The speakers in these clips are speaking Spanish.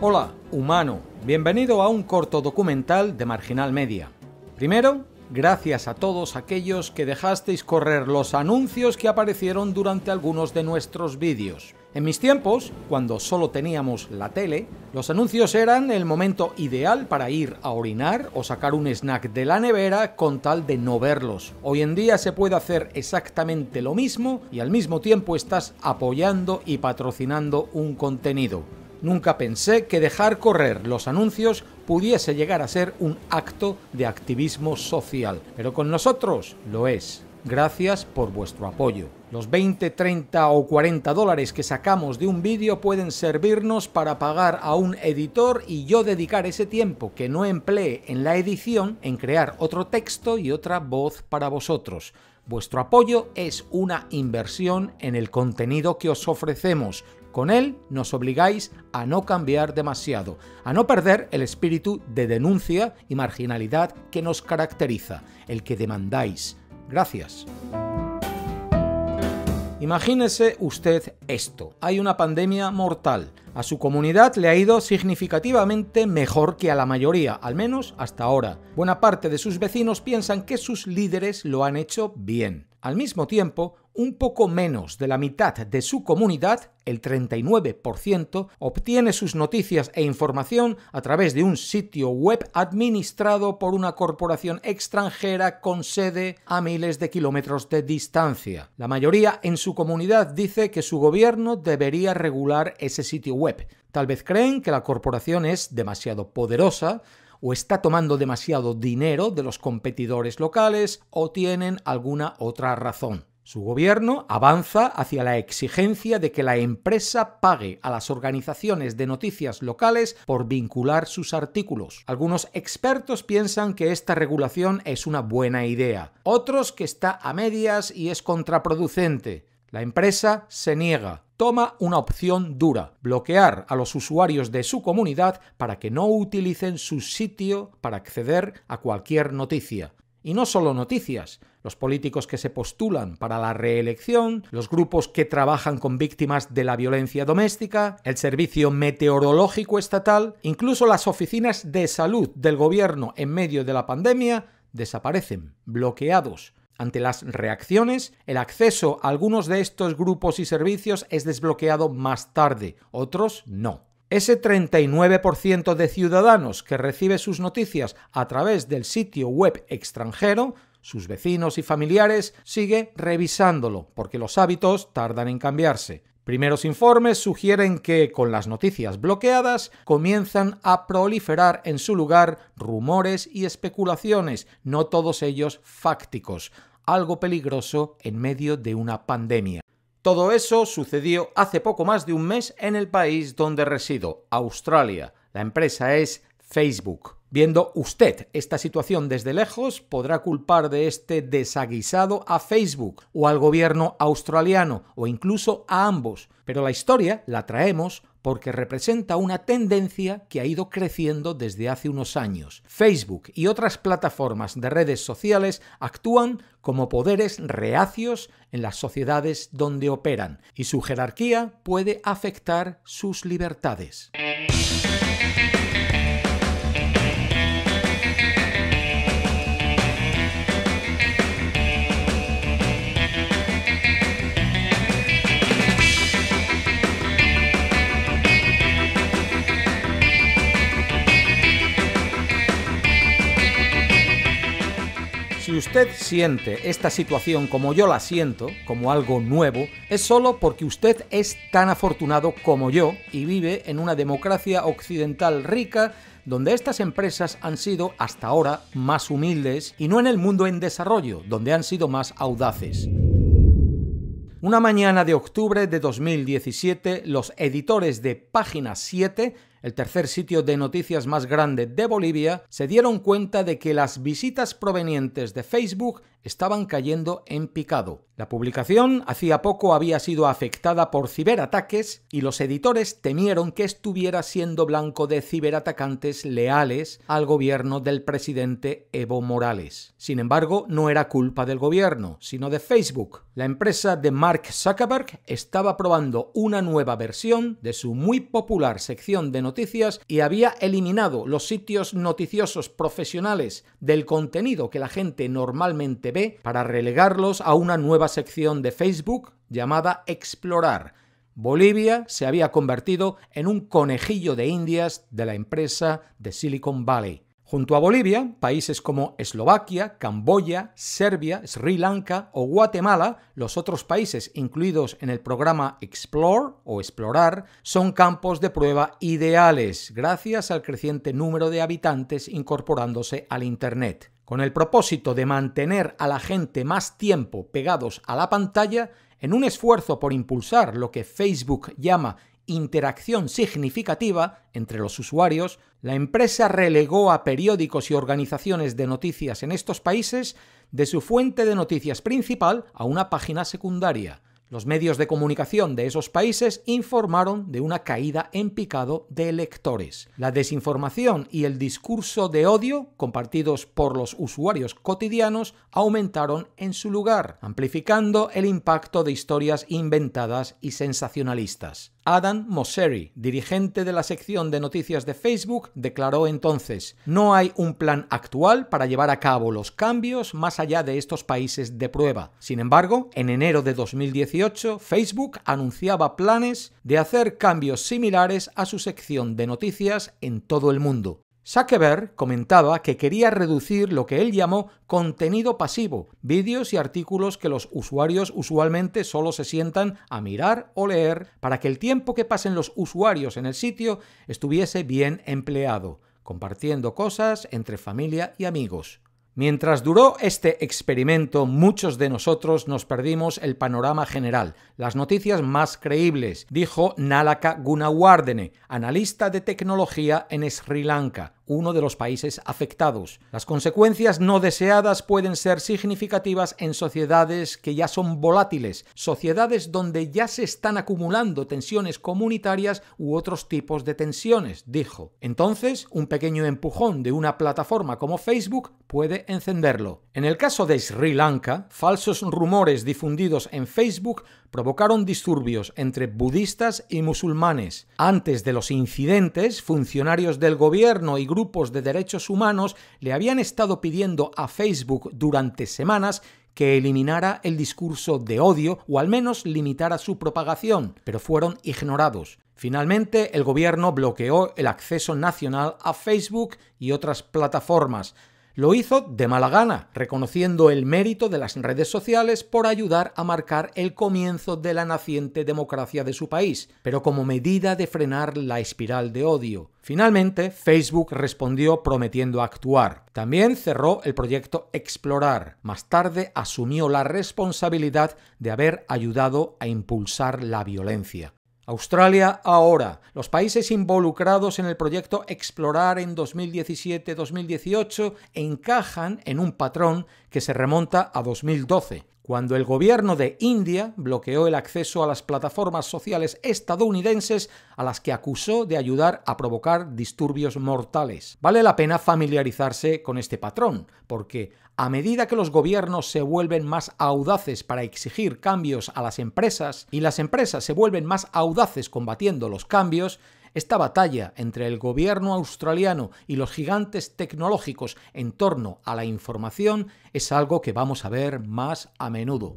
Hola, humano. Bienvenido a un corto documental de Marginal Media. Primero, gracias a todos aquellos que dejasteis correr los anuncios que aparecieron durante algunos de nuestros vídeos. En mis tiempos, cuando solo teníamos la tele, los anuncios eran el momento ideal para ir a orinar o sacar un snack de la nevera con tal de no verlos. Hoy en día se puede hacer exactamente lo mismo y al mismo tiempo estás apoyando y patrocinando un contenido. Nunca pensé que dejar correr los anuncios pudiese llegar a ser un acto de activismo social, pero con nosotros lo es. Gracias por vuestro apoyo. Los 20, 30 o 40 dólares que sacamos de un vídeo pueden servirnos para pagar a un editor y yo dedicar ese tiempo que no emplee en la edición en crear otro texto y otra voz para vosotros. Vuestro apoyo es una inversión en el contenido que os ofrecemos con él nos obligáis a no cambiar demasiado, a no perder el espíritu de denuncia y marginalidad que nos caracteriza, el que demandáis. Gracias. Imagínese usted esto. Hay una pandemia mortal. A su comunidad le ha ido significativamente mejor que a la mayoría, al menos hasta ahora. Buena parte de sus vecinos piensan que sus líderes lo han hecho bien. Al mismo tiempo, un poco menos de la mitad de su comunidad, el 39%, obtiene sus noticias e información a través de un sitio web administrado por una corporación extranjera con sede a miles de kilómetros de distancia. La mayoría en su comunidad dice que su gobierno debería regular ese sitio web. Tal vez creen que la corporación es demasiado poderosa, o está tomando demasiado dinero de los competidores locales o tienen alguna otra razón. Su gobierno avanza hacia la exigencia de que la empresa pague a las organizaciones de noticias locales por vincular sus artículos. Algunos expertos piensan que esta regulación es una buena idea, otros que está a medias y es contraproducente. La empresa se niega, toma una opción dura, bloquear a los usuarios de su comunidad para que no utilicen su sitio para acceder a cualquier noticia. Y no solo noticias, los políticos que se postulan para la reelección, los grupos que trabajan con víctimas de la violencia doméstica, el Servicio Meteorológico Estatal, incluso las oficinas de salud del gobierno en medio de la pandemia desaparecen, bloqueados. Ante las reacciones, el acceso a algunos de estos grupos y servicios es desbloqueado más tarde, otros no. Ese 39% de ciudadanos que recibe sus noticias a través del sitio web extranjero sus vecinos y familiares, sigue revisándolo, porque los hábitos tardan en cambiarse. Primeros informes sugieren que, con las noticias bloqueadas, comienzan a proliferar en su lugar rumores y especulaciones, no todos ellos fácticos, algo peligroso en medio de una pandemia. Todo eso sucedió hace poco más de un mes en el país donde resido, Australia. La empresa es Facebook. Viendo usted esta situación desde lejos, podrá culpar de este desaguisado a Facebook o al gobierno australiano o incluso a ambos, pero la historia la traemos porque representa una tendencia que ha ido creciendo desde hace unos años. Facebook y otras plataformas de redes sociales actúan como poderes reacios en las sociedades donde operan y su jerarquía puede afectar sus libertades. usted siente esta situación como yo la siento, como algo nuevo, es solo porque usted es tan afortunado como yo y vive en una democracia occidental rica donde estas empresas han sido hasta ahora más humildes y no en el mundo en desarrollo, donde han sido más audaces. Una mañana de octubre de 2017, los editores de Página 7 el tercer sitio de noticias más grande de Bolivia, se dieron cuenta de que las visitas provenientes de Facebook estaban cayendo en picado. La publicación hacía poco había sido afectada por ciberataques y los editores temieron que estuviera siendo blanco de ciberatacantes leales al gobierno del presidente Evo Morales. Sin embargo, no era culpa del gobierno, sino de Facebook. La empresa de Mark Zuckerberg estaba probando una nueva versión de su muy popular sección de noticias noticias y había eliminado los sitios noticiosos profesionales del contenido que la gente normalmente ve para relegarlos a una nueva sección de Facebook llamada Explorar. Bolivia se había convertido en un conejillo de indias de la empresa de Silicon Valley. Junto a Bolivia, países como Eslovaquia, Camboya, Serbia, Sri Lanka o Guatemala, los otros países incluidos en el programa Explore o Explorar, son campos de prueba ideales gracias al creciente número de habitantes incorporándose al Internet. Con el propósito de mantener a la gente más tiempo pegados a la pantalla, en un esfuerzo por impulsar lo que Facebook llama interacción significativa entre los usuarios, la empresa relegó a periódicos y organizaciones de noticias en estos países de su fuente de noticias principal a una página secundaria. Los medios de comunicación de esos países informaron de una caída en picado de lectores. La desinformación y el discurso de odio, compartidos por los usuarios cotidianos, aumentaron en su lugar, amplificando el impacto de historias inventadas y sensacionalistas. Adam Mosseri, dirigente de la sección de noticias de Facebook, declaró entonces, no hay un plan actual para llevar a cabo los cambios más allá de estos países de prueba. Sin embargo, en enero de 2018, Facebook anunciaba planes de hacer cambios similares a su sección de noticias en todo el mundo. Zuckerberg comentaba que quería reducir lo que él llamó contenido pasivo, vídeos y artículos que los usuarios usualmente solo se sientan a mirar o leer, para que el tiempo que pasen los usuarios en el sitio estuviese bien empleado, compartiendo cosas entre familia y amigos. Mientras duró este experimento, muchos de nosotros nos perdimos el panorama general, las noticias más creíbles, dijo Nalaka Gunawardene, analista de tecnología en Sri Lanka uno de los países afectados. Las consecuencias no deseadas pueden ser significativas en sociedades que ya son volátiles, sociedades donde ya se están acumulando tensiones comunitarias u otros tipos de tensiones, dijo. Entonces, un pequeño empujón de una plataforma como Facebook puede encenderlo. En el caso de Sri Lanka, falsos rumores difundidos en Facebook provocaron disturbios entre budistas y musulmanes. Antes de los incidentes, funcionarios del gobierno y grupos grupos de derechos humanos le habían estado pidiendo a Facebook durante semanas que eliminara el discurso de odio o al menos limitara su propagación, pero fueron ignorados. Finalmente, el gobierno bloqueó el acceso nacional a Facebook y otras plataformas, lo hizo de mala gana, reconociendo el mérito de las redes sociales por ayudar a marcar el comienzo de la naciente democracia de su país, pero como medida de frenar la espiral de odio. Finalmente, Facebook respondió prometiendo actuar. También cerró el proyecto Explorar. Más tarde asumió la responsabilidad de haber ayudado a impulsar la violencia. Australia ahora. Los países involucrados en el proyecto Explorar en 2017-2018 encajan en un patrón que se remonta a 2012 cuando el gobierno de India bloqueó el acceso a las plataformas sociales estadounidenses a las que acusó de ayudar a provocar disturbios mortales. Vale la pena familiarizarse con este patrón, porque a medida que los gobiernos se vuelven más audaces para exigir cambios a las empresas y las empresas se vuelven más audaces combatiendo los cambios, esta batalla entre el gobierno australiano y los gigantes tecnológicos en torno a la información es algo que vamos a ver más a menudo.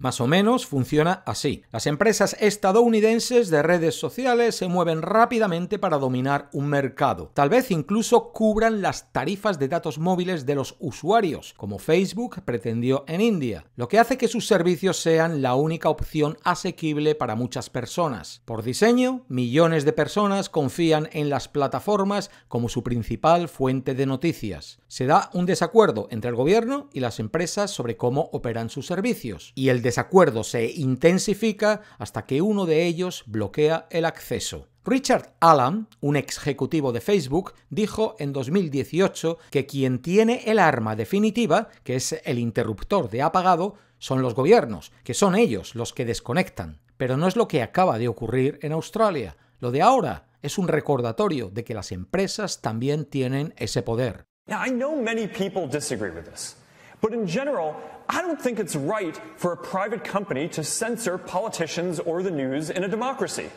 Más o menos funciona así. Las empresas estadounidenses de redes sociales se mueven rápidamente para dominar un mercado. Tal vez incluso cubran las tarifas de datos móviles de los usuarios, como Facebook pretendió en India, lo que hace que sus servicios sean la única opción asequible para muchas personas. Por diseño, millones de personas confían en las plataformas como su principal fuente de noticias. Se da un desacuerdo entre el gobierno y las empresas sobre cómo operan sus servicios, y el desacuerdo se intensifica hasta que uno de ellos bloquea el acceso. Richard Allen, un ejecutivo de Facebook, dijo en 2018 que quien tiene el arma definitiva, que es el interruptor de apagado, son los gobiernos, que son ellos los que desconectan. Pero no es lo que acaba de ocurrir en Australia. Lo de ahora es un recordatorio de que las empresas también tienen ese poder. I know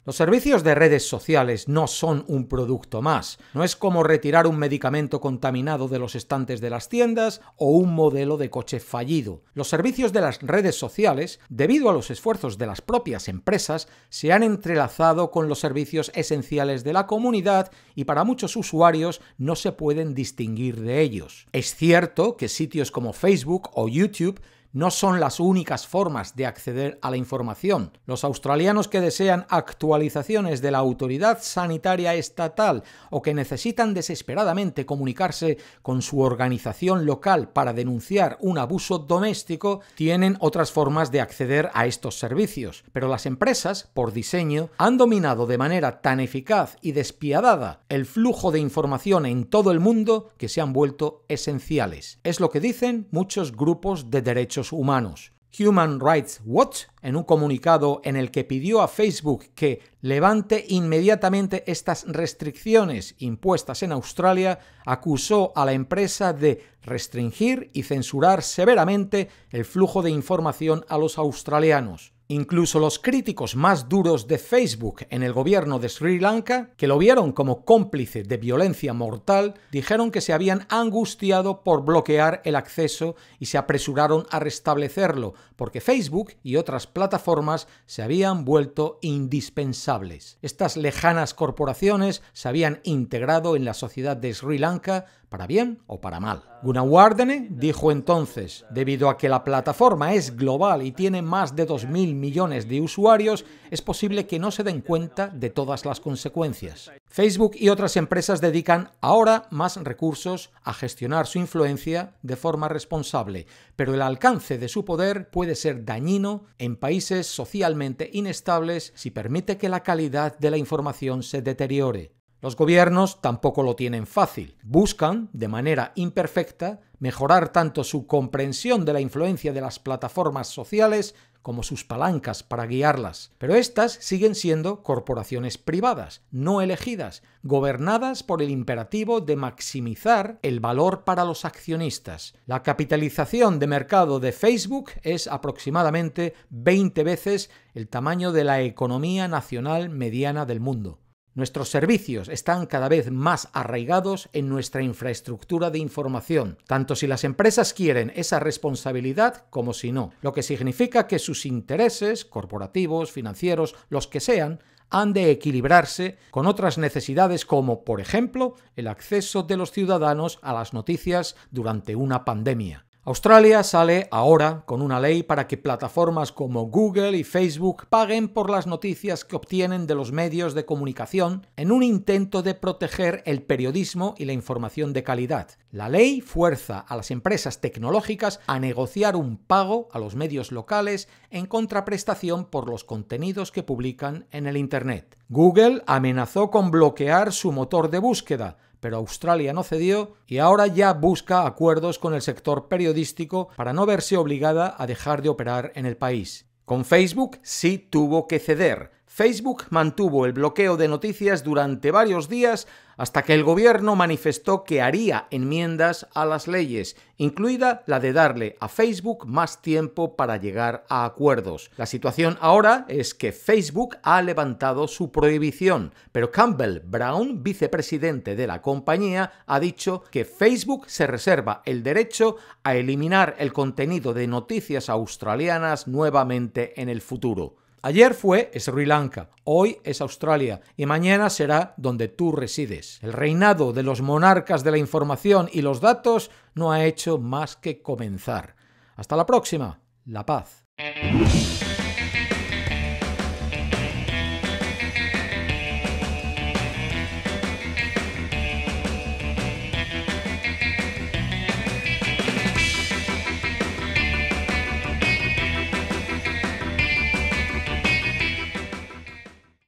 los servicios de redes sociales no son un producto más. No es como retirar un medicamento contaminado de los estantes de las tiendas o un modelo de coche fallido. Los servicios de las redes sociales, debido a los esfuerzos de las propias empresas, se han entrelazado con los servicios esenciales de la comunidad y para muchos usuarios no se pueden distinguir de ellos. Es cierto que sitios como Facebook o YouTube no son las únicas formas de acceder a la información. Los australianos que desean actualizaciones de la autoridad sanitaria estatal o que necesitan desesperadamente comunicarse con su organización local para denunciar un abuso doméstico tienen otras formas de acceder a estos servicios. Pero las empresas, por diseño, han dominado de manera tan eficaz y despiadada el flujo de información en todo el mundo que se han vuelto esenciales. Es lo que dicen muchos grupos de derechos humanos. Human Rights Watch, en un comunicado en el que pidió a Facebook que levante inmediatamente estas restricciones impuestas en Australia, acusó a la empresa de restringir y censurar severamente el flujo de información a los australianos. Incluso los críticos más duros de Facebook en el gobierno de Sri Lanka, que lo vieron como cómplice de violencia mortal, dijeron que se habían angustiado por bloquear el acceso y se apresuraron a restablecerlo, porque Facebook y otras plataformas se habían vuelto indispensables. Estas lejanas corporaciones se habían integrado en la sociedad de Sri Lanka para bien o para mal. Gunnar Wardene dijo entonces, debido a que la plataforma es global y tiene más de 2.000 millones de usuarios, es posible que no se den cuenta de todas las consecuencias. Facebook y otras empresas dedican ahora más recursos a gestionar su influencia de forma responsable, pero el alcance de su poder puede ser dañino en países socialmente inestables si permite que la calidad de la información se deteriore. Los gobiernos tampoco lo tienen fácil. Buscan, de manera imperfecta, mejorar tanto su comprensión de la influencia de las plataformas sociales como sus palancas para guiarlas. Pero estas siguen siendo corporaciones privadas, no elegidas, gobernadas por el imperativo de maximizar el valor para los accionistas. La capitalización de mercado de Facebook es aproximadamente 20 veces el tamaño de la economía nacional mediana del mundo. Nuestros servicios están cada vez más arraigados en nuestra infraestructura de información, tanto si las empresas quieren esa responsabilidad como si no, lo que significa que sus intereses, corporativos, financieros, los que sean, han de equilibrarse con otras necesidades como, por ejemplo, el acceso de los ciudadanos a las noticias durante una pandemia. Australia sale ahora con una ley para que plataformas como Google y Facebook paguen por las noticias que obtienen de los medios de comunicación en un intento de proteger el periodismo y la información de calidad. La ley fuerza a las empresas tecnológicas a negociar un pago a los medios locales en contraprestación por los contenidos que publican en el Internet. Google amenazó con bloquear su motor de búsqueda, pero Australia no cedió y ahora ya busca acuerdos con el sector periodístico para no verse obligada a dejar de operar en el país. Con Facebook sí tuvo que ceder, Facebook mantuvo el bloqueo de noticias durante varios días hasta que el gobierno manifestó que haría enmiendas a las leyes, incluida la de darle a Facebook más tiempo para llegar a acuerdos. La situación ahora es que Facebook ha levantado su prohibición, pero Campbell Brown, vicepresidente de la compañía, ha dicho que Facebook se reserva el derecho a eliminar el contenido de noticias australianas nuevamente en el futuro. Ayer fue Sri Lanka, hoy es Australia y mañana será donde tú resides. El reinado de los monarcas de la información y los datos no ha hecho más que comenzar. Hasta la próxima. La paz.